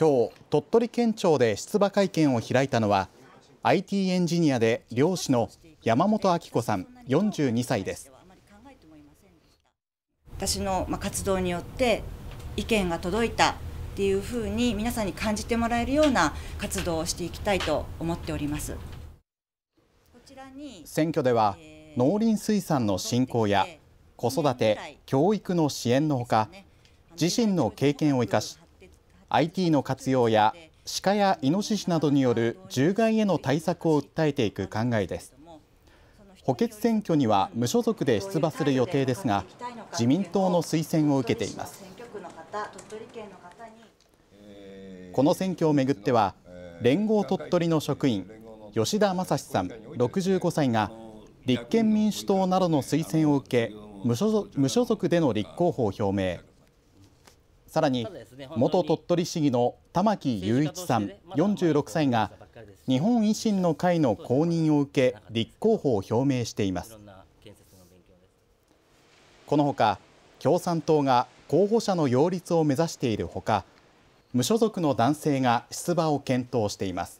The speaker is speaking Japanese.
今日鳥取県庁で出馬会見を開いたのは IT エンジニアで漁師の山本明子さん42歳です私の活動によって意見が届いたっていうふうに皆さんに感じてもらえるような活動をしていきたいと思っております選挙では農林水産の振興や子育て教育の支援のほか自身の経験を生かし IT の活用や鹿やイノシシなどによる獣害への対策を訴えていく考えです補欠選挙には無所属で出馬する予定ですが自民党の推薦を受けていますこの選挙をめぐっては連合鳥取の職員吉田正史さん65歳が立憲民主党などの推薦を受け無所属での立候補を表明さらに元鳥取市議の玉木雄一さん46歳が日本維新の会の公認を受け立候補を表明していますこのほか共産党が候補者の擁立を目指しているほか無所属の男性が出馬を検討しています